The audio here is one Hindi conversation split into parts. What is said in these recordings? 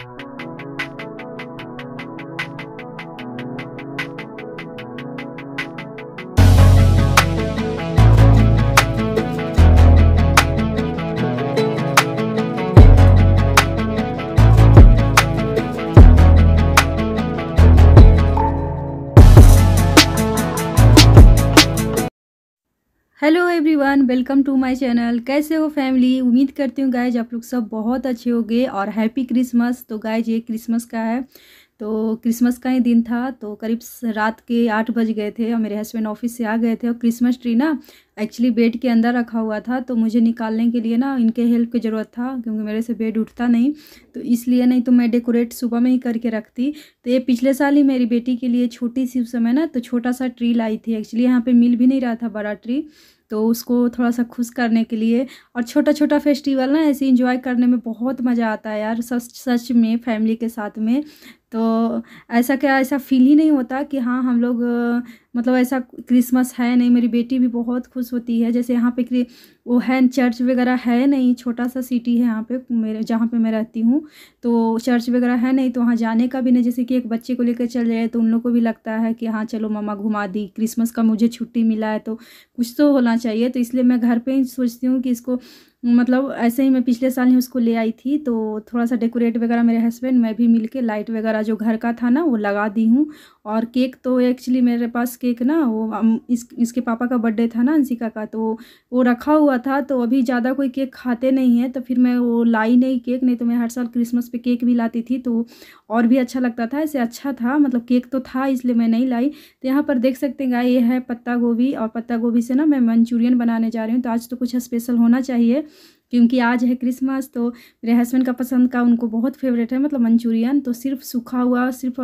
Thank you. Hello everyone welcome to my channel कैसे हो फैमिली उम्मीद करती हूँ गाइज आप लोग सब बहुत अच्छे होंगे और हैप्पी क्रिसमस तो गाइज ये क्रिसमस का है तो क्रिसमस का ही दिन था तो करीब रात के आठ बज गए थे और मेरे हस्बैंड ऑफिस से आ गए थे और क्रिसमस ट्री ना एक्चुअली बेड के अंदर रखा हुआ था तो मुझे निकालने के लिए ना इनके हेल्प की ज़रूरत था क्योंकि मेरे से बेड उठता नहीं तो इसलिए नहीं तो मैं डेकोरेट सुबह में ही करके रखती तो ये पिछले साल ही मेरी बेटी के लिए छोटी सी उस समय ना तो छोटा सा ट्री लाई थी एक्चुअली यहाँ पर मिल भी नहीं रहा था बड़ा ट्री तो उसको थोड़ा सा खुश करने के लिए और छोटा छोटा फेस्टिवल ना ऐसे इंजॉय करने में बहुत मज़ा आता है यार सच सच में फैमिली के साथ में तो ऐसा क्या ऐसा फील ही नहीं होता कि हाँ हम लोग मतलब ऐसा क्रिसमस है नहीं मेरी बेटी भी बहुत खुश होती है जैसे यहाँ पे वो है चर्च वगैरह है नहीं छोटा सा सिटी है यहाँ पे मेरे जहाँ पे मैं रहती हूँ तो चर्च वगैरह है नहीं तो वहाँ जाने का भी नहीं जैसे कि एक बच्चे को लेकर चल जाए तो उन लोग को भी लगता है कि हाँ चलो मामा घुमा दी क्रिसमस का मुझे छुट्टी मिला है तो कुछ तो होना चाहिए तो इसलिए मैं घर पर ही सोचती हूँ कि इसको मतलब ऐसे ही मैं पिछले साल ही उसको ले आई थी तो थोड़ा सा डेकोरेट वगैरह मेरे हस्बैंड मैं भी मिल के लाइट वगैरह वाला जो घर का था ना वो लगा दी हूँ और केक तो एक्चुअली मेरे पास केक ना वो इस इसके पापा का बर्थडे था ना अंशिका का तो वो रखा हुआ था तो अभी ज़्यादा कोई केक खाते नहीं है तो फिर मैं वो लाई नहीं केक नहीं तो मैं हर साल क्रिसमस पे केक भी लाती थी तो और भी अच्छा लगता था ऐसे अच्छा था मतलब केक तो था इसलिए मैं नहीं लाई तो यहाँ पर देख सकते हैं गाय ये है पत्ता गोभी और पत्ता गोभी से ना मैं मंचूरियन बनाने जा रही हूँ तो आज तो कुछ स्पेशल होना चाहिए क्योंकि आज है क्रिसमस तो मेरे हस्बैंड का पसंद का उनको बहुत फेवरेट है मतलब मंचूरियन तो सिर्फ सूखा हुआ सिर्फ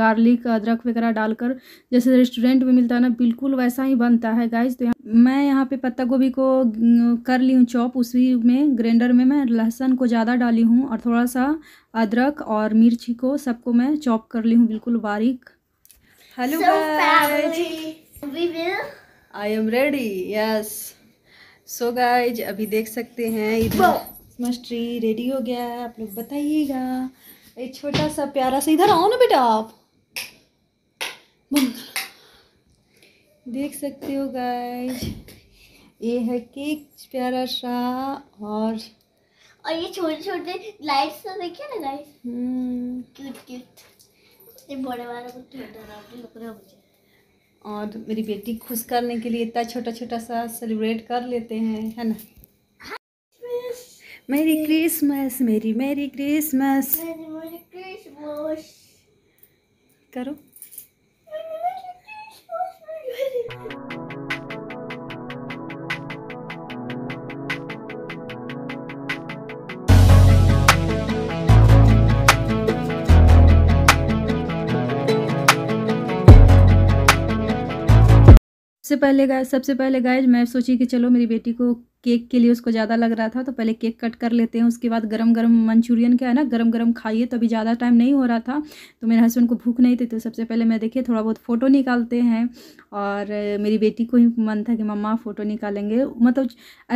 गार्लिक अदरक वगैरह डालकर जैसे रेस्टोरेंट में मिलता है ना बिल्कुल वैसा ही बनता है गाइज तो यहाँ मैं यहाँ पे पत्ता गोभी को अं, कर ली हूँ चॉप उसी में ग्राइंडर में मैं लहसुन को ज़्यादा डाली हूँ और थोड़ा सा अदरक और मिर्ची को सबको मैं चॉप कर ली हूँ बिल्कुल बारीक hello I am ready yes so guys अभी देख सकते हैं इधर क्रिसमस ट्री रेडी हो गया है आप लोग बताइएगा ये छोटा सा प्यारा सा इधर आओ ना बेटा आप देख सकते हो गाइज ये है केक प्यारा सा और और ये छोटे छोटे लाइट्स तो देखिए ना गाइस क्यूट क्यूट ये बड़े वाला छोटा और मेरी बेटी खुश करने के लिए इतना छोटा छोटा सा सेलिब्रेट कर लेते हैं है ना मेरी क्रिसमस मेरी मेरी क्रिसमस करो सबसे पहले गाय सबसे पहले गाय मैं सोची कि चलो मेरी बेटी को केक के लिए उसको ज़्यादा लग रहा था तो पहले केक कट कर लेते हैं उसके बाद गरम गरम मंचूरियन क्या है ना गरम गरम खाइए तो अभी ज़्यादा टाइम नहीं हो रहा था तो मेरे हस्बैंड को भूख नहीं थी तो सबसे पहले मैं देखिए थोड़ा बहुत फ़ोटो निकालते हैं और मेरी बेटी को ही मन था कि मम्मा फ़ोटो निकालेंगे मतलब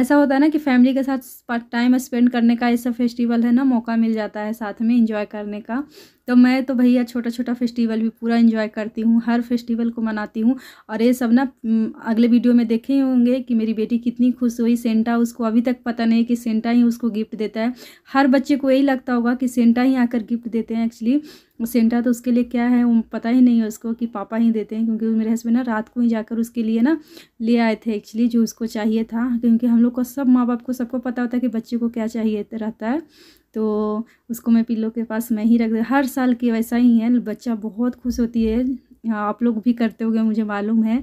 ऐसा होता है ना कि फैमिली के साथ टाइम स्पेंड करने का ऐसा फेस्टिवल है ना मौका मिल जाता है साथ में इंजॉय करने का तो मैं तो भैया छोटा छोटा फेस्टिवल भी पूरा इन्जॉय करती हूँ हर फेस्टिवल को मनाती हूँ और ये सब ना अगले वीडियो में देखे होंगे कि मेरी बेटी कितनी खुश हुई सेंटा उसको अभी तक पता नहीं कि सेंटा ही उसको गिफ्ट देता है हर बच्चे को यही लगता होगा कि सेंटा ही आकर गिफ्ट देते हैं एक्चुअली सेंटा तो उसके लिए क्या है वो पता ही नहीं है उसको कि पापा ही देते हैं क्योंकि मेरे हस्बैंड ना रात को ही जाकर उसके लिए ना ले आए थे एक्चुअली जो उसको चाहिए था क्योंकि हम लोग को सब माँ बाप को सबको पता होता है कि बच्चे को क्या चाहिए रहता है तो उसको मैं पिल्लो के पास मैं ही रख हर साल के वैसा ही है बच्चा बहुत खुश होती है आप लोग भी करते हो मुझे मालूम है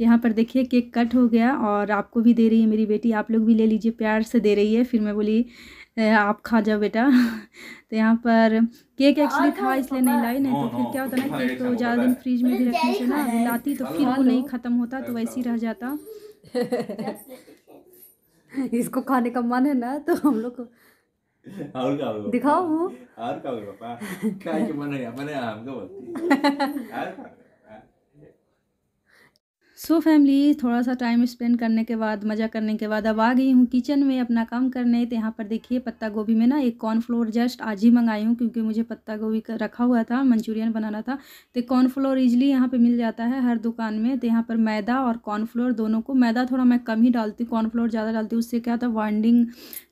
यहाँ पर देखिए केक कट हो गया और आपको भी दे रही है मेरी बेटी आप लोग भी ले लीजिए प्यार से दे रही है फिर मैं बोली आप खा जाओ बेटा तो यहाँ पर केक एक्चुअली तो था इसलिए नहीं लाई नहीं तो हाँ, फिर हाँ, क्या होता ना तो केक तो ज़्यादा दिन फ्रिज में भी रखने से ना लाती तो फिर वो नहीं ख़त्म होता तो वैसे ही रह जाता इसको खाने का मन है ना तो हम लोग और दिखाओ और क्या होगा पापा काय मन है आम का बोलती और सो so फैमिली थोड़ा सा टाइम स्पेंड करने के बाद मज़ा करने के बाद अब आ गई हूँ किचन में अपना काम करने तो यहाँ पर देखिए पत्ता गोभी में ना एक कॉर्नफ्लोर जस्ट आज ही मंगाई हूँ क्योंकि मुझे पत्ता गोभी का रखा हुआ था मंचूरियन बनाना था तो कॉर्नफ्लोर इजली यहाँ पे मिल जाता है हर दुकान में तो यहाँ पर मैदा और कॉर्नफ्लोर दोनों को मैदा थोड़ा मैं कम ही डालती हूँ कॉर्नफ्लोर ज़्यादा डालती हूँ उससे क्या होता वाइंडिंग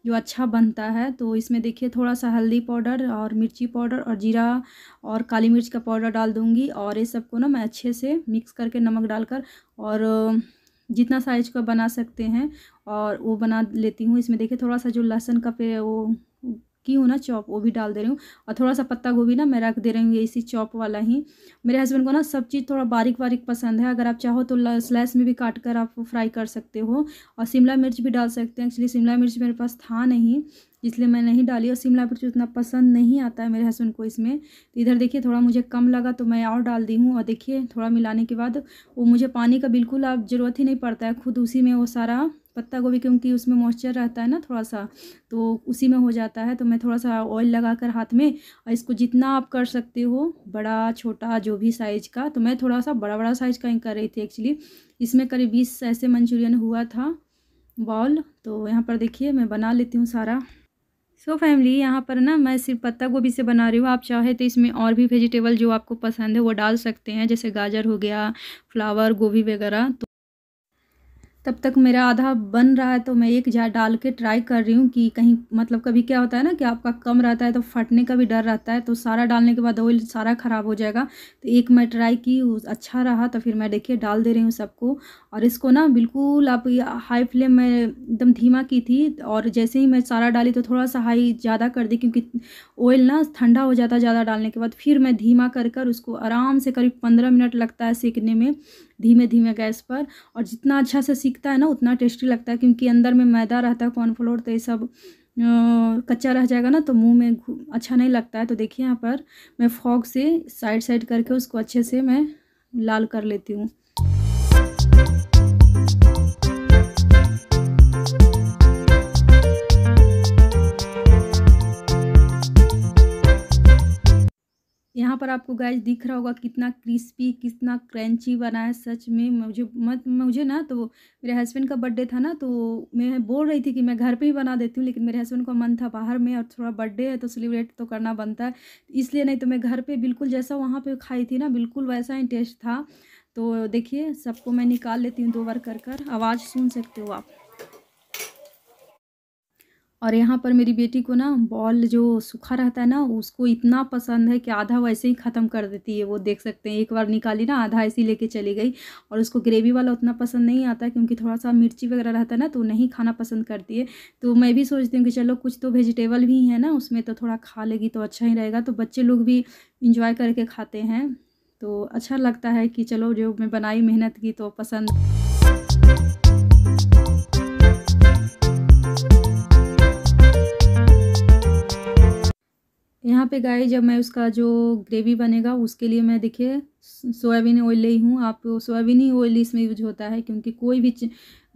जो अच्छा बनता है तो इसमें देखिए थोड़ा सा हल्दी पाउडर और मिर्ची पाउडर और जीरा और काली मिर्च का पाउडर डाल दूँगी और ये सबको ना मैं अच्छे से मिक्स करके नमक डालकर और जितना साइज का बना सकते हैं और वो बना लेती हूँ इसमें देखिए थोड़ा सा जो लहसुन का पे वो की हूँ ना चॉप वो भी डाल दे रही हूँ और थोड़ा सा पत्ता गोभी ना मैं रख दे रही हूँ ये इसी चॉप वाला ही मेरे हस्बैंड को ना सब चीज़ थोड़ा बारीक बारीक पसंद है अगर आप चाहो तो स्लाइस में भी काट कर आप फ्राई कर सकते हो और शिमला मिर्च भी डाल सकते हैं एक्चुअली शिमला मिर्च मेरे पास था नहीं इसलिए मैं नहीं डाली और शिमला मिर्च उतना पसंद नहीं आता है मेरे हसबैंड को इसमें तो इधर देखिए थोड़ा मुझे कम लगा तो मैं और डाल दी हूँ और देखिए थोड़ा मिलाने के बाद वो मुझे पानी का बिल्कुल अब ज़रूरत ही नहीं पड़ता है खुद उसी में वो सारा पत्ता गोभी क्योंकि उसमें मॉइस्चर रहता है ना थोड़ा सा तो उसी में हो जाता है तो मैं थोड़ा सा ऑयल लगा कर हाथ में और इसको जितना आप कर सकते हो बड़ा छोटा जो भी साइज़ का तो मैं थोड़ा सा बड़ा बड़ा साइज़ का ही कर रही थी एक्चुअली इसमें करीब बीस ऐसे मंचूरियन हुआ था बॉल तो यहाँ पर देखिए मैं बना लेती हूँ सारा सो so फैमिली यहाँ पर ना मैं सिर्फ पत्ता गोभी से बना रही हूँ आप चाहे तो इसमें और भी वेजिटेबल जो आपको पसंद है वो डाल सकते हैं जैसे गाजर हो गया फ्लावर गोभी वगैरह तब तक मेरा आधा बन रहा है तो मैं एक जार डाल के ट्राई कर रही हूँ कि कहीं मतलब कभी क्या होता है ना कि आपका कम रहता है तो फटने का भी डर रहता है तो सारा डालने के बाद ऑयल सारा ख़राब हो जाएगा तो एक मैं ट्राई की अच्छा रहा तो फिर मैं देखिए डाल दे रही हूँ सबको और इसको ना बिल्कुल आप हाई फ्लेम में एकदम धीमा की थी और जैसे ही मैं सारा डाली तो थोड़ा सा हाई ज़्यादा कर दी क्योंकि ऑयल ना ठंडा हो जाता ज़्यादा डालने के बाद फिर मैं धीमा कर कर उसको आराम से करीब पंद्रह मिनट लगता है सीखने में धीमे धीमे गैस पर और जितना अच्छा से सीख दिखता है ना उतना टेस्टी लगता है क्योंकि अंदर में मैदा रहता है कॉर्नफ्लोर तो ये सब कच्चा रह जाएगा ना तो मुंह में अच्छा नहीं लगता है तो देखिए यहाँ पर मैं फॉक से साइड साइड करके उसको अच्छे से मैं लाल कर लेती हूँ पर आपको गैस दिख रहा होगा कितना क्रिस्पी कितना क्रंची बना है सच में मुझे मत मुझे ना तो मेरे हस्बैंड का बर्थडे था ना तो मैं बोल रही थी कि मैं घर पे ही बना देती हूँ लेकिन मेरे हस्बैंड का मन था बाहर में और थोड़ा बर्थडे है तो सेलिब्रेट तो करना बनता है इसलिए नहीं तो मैं घर पर बिल्कुल जैसा वहाँ पर खाई थी ना बिल्कुल वैसा ही टेस्ट था तो देखिए सबको मैं निकाल लेती हूँ दो बार कर कर आवाज़ सुन सकते हो आप और यहाँ पर मेरी बेटी को ना बॉल जो सूखा रहता है ना उसको इतना पसंद है कि आधा वैसे ही ख़त्म कर देती है वो देख सकते हैं एक बार निकाली ना आधा ऐसी लेके चली गई और उसको ग्रेवी वाला उतना पसंद नहीं आता क्योंकि थोड़ा सा मिर्ची वगैरह रहता है ना तो नहीं खाना पसंद करती है तो मैं भी सोचती हूँ कि चलो कुछ तो वेजिटेबल भी है ना उसमें तो थोड़ा खा लेगी तो अच्छा ही रहेगा तो बच्चे लोग भी इंजॉय करके खाते हैं तो अच्छा लगता है कि चलो जो मैं बनाई मेहनत की तो पसंद यहाँ पे गाय जब मैं उसका जो ग्रेवी बनेगा उसके लिए मैं देखिए सोयाबीन ऑयल ले हूँ आप सोयाबीन ही ऑयल इसमें यूज होता है क्योंकि कोई भी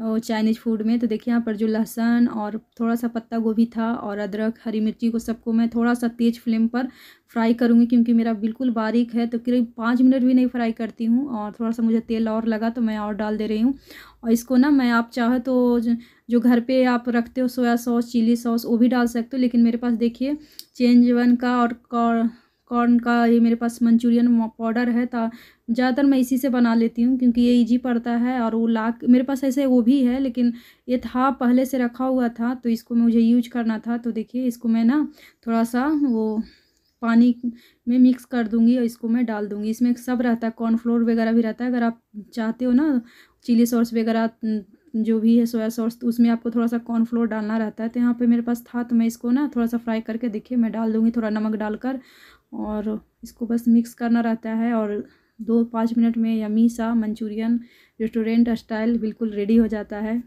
चाइनीज़ फूड में तो देखिए यहाँ पर जो लहसन और थोड़ा सा पत्ता गोभी था और अदरक हरी मिर्ची को सबको मैं थोड़ा सा तेज़ फ्लेम पर फ्राई करूँगी क्योंकि मेरा बिल्कुल बारीक है तो करीब पाँच मिनट भी नहीं फ्राई करती हूँ और थोड़ा सा मुझे तेल और लगा तो मैं और डाल दे रही हूँ और इसको ना मैं आप चाहे तो जो घर पे आप रखते हो सोया सॉस चिली सॉस वो भी डाल सकते हो लेकिन मेरे पास देखिए चेंज वन का और कॉर्न का ये मेरे पास मंचूरियन पाउडर है था ज़्यादातर मैं इसी से बना लेती हूँ क्योंकि ये इजी पड़ता है और वो ला मेरे पास ऐसे वो भी है लेकिन ये था पहले से रखा हुआ था तो इसको मुझे यूज करना था तो देखिए इसको मैं ना थोड़ा सा वो पानी में मिक्स कर दूंगी और इसको मैं डाल दूंगी इसमें सब रहता है कॉर्नफ्लोर वगैरह भी रहता है अगर आप चाहते हो ना चिली सॉस वगैरह जो भी है सोया सॉस तो उसमें आपको थोड़ा सा कॉर्नफ्लोर डालना रहता है तो यहाँ पे मेरे पास था तो मैं इसको ना थोड़ा सा फ्राई करके देखिए मैं डाल दूँगी थोड़ा नमक डालकर और इसको बस मिक्स करना रहता है और दो पाँच मिनट में यमी सा मंचूरियन रेस्टोरेंट स्टाइल बिल्कुल रेडी हो जाता है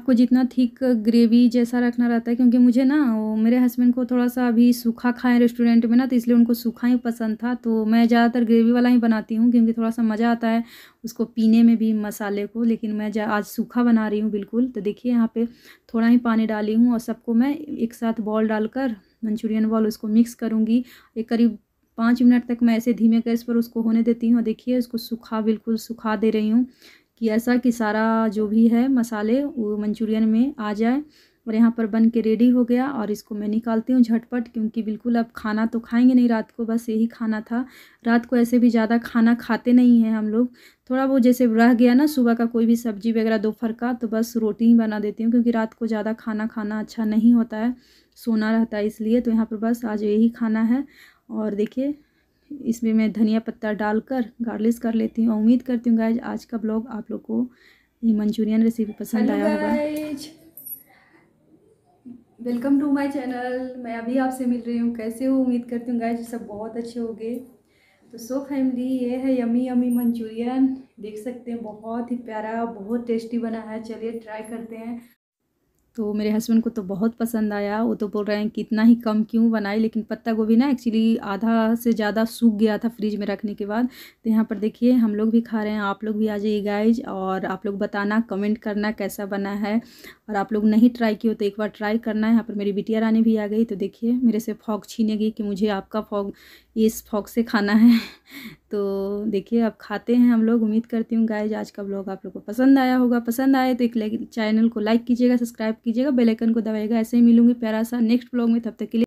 आपको जितना थिक ग्रेवी जैसा रखना रहता है क्योंकि मुझे ना वो मेरे हस्बैंड को थोड़ा सा अभी सूखा खाएं रेस्टोरेंट में ना तो इसलिए उनको सूखा ही पसंद था तो मैं ज़्यादातर ग्रेवी वाला ही बनाती हूँ क्योंकि थोड़ा सा मज़ा आता है उसको पीने में भी मसाले को लेकिन मैं आज सूखा बना रही हूँ बिल्कुल तो देखिए यहाँ पर थोड़ा ही पानी डाली हूँ और सबको मैं एक साथ बॉल डालकर मंचूरियन बॉल उसको मिक्स करूँगी एक करीब पाँच मिनट तक मैं ऐसे धीमे गैस पर उसको होने देती हूँ देखिए उसको सूखा बिल्कुल सुखा दे रही हूँ कि ऐसा कि सारा जो भी है मसाले वो मंचूरियन में आ जाए और यहाँ पर बन के रेडी हो गया और इसको मैं निकालती हूँ झटपट क्योंकि बिल्कुल अब खाना तो खाएंगे नहीं रात को बस यही खाना था रात को ऐसे भी ज़्यादा खाना खाते नहीं हैं हम लोग थोड़ा वो जैसे रह गया ना सुबह का कोई भी सब्जी वगैरह दोपहर का तो बस रोटी ही बना देती हूँ क्योंकि रात को ज़्यादा खाना खाना अच्छा नहीं होता है सोना रहता है इसलिए तो यहाँ पर बस आज यही खाना है और देखिए इसमें मैं धनिया पत्ता डालकर गार्लिश कर लेती हूँ उम्मीद करती हूँ गाइज आज का ब्लॉग आप लोग को ये मंचूरियन रेसिपी पसंद आया होगा वेलकम टू माय चैनल मैं अभी आपसे मिल रही हूँ कैसे हो उम्मीद करती हूँ गाइज सब बहुत अच्छे हो तो सो फैमिली ये है यमी यमी मंचूरियन देख सकते हैं बहुत ही प्यारा बहुत टेस्टी बना है चलिए ट्राई करते हैं तो मेरे हस्बैंड को तो बहुत पसंद आया वो तो बोल रहे हैं कि इतना ही कम क्यों बनाए लेकिन पत्ता गोभी ना एक्चुअली आधा से ज़्यादा सूख गया था फ्रिज में रखने के बाद तो यहाँ पर देखिए हम लोग भी खा रहे हैं आप लोग भी आ जाइए गाइज और आप लोग बताना कमेंट करना कैसा बना है और आप लोग नहीं ट्राई किए तो एक बार ट्राई करना है यहाँ पर मेरी बिटिया रानी भी आ गई तो देखिए मेरे से फॉक छीने गई कि मुझे आपका फॉक इस फॉक से खाना है तो देखिए अब खाते हैं हम लोग उम्मीद करती हूँ गाइज आज का ब्लॉग आप लोग को पसंद आया होगा पसंद आए तो एक चैनल को लाइक कीजिएगा सब्सक्राइब कीजिएगा बेल आइकन को दबाइएगा ऐसे ही मिलूंगी प्यारा सा नेक्स्ट ब्लॉग में तब तक के लिए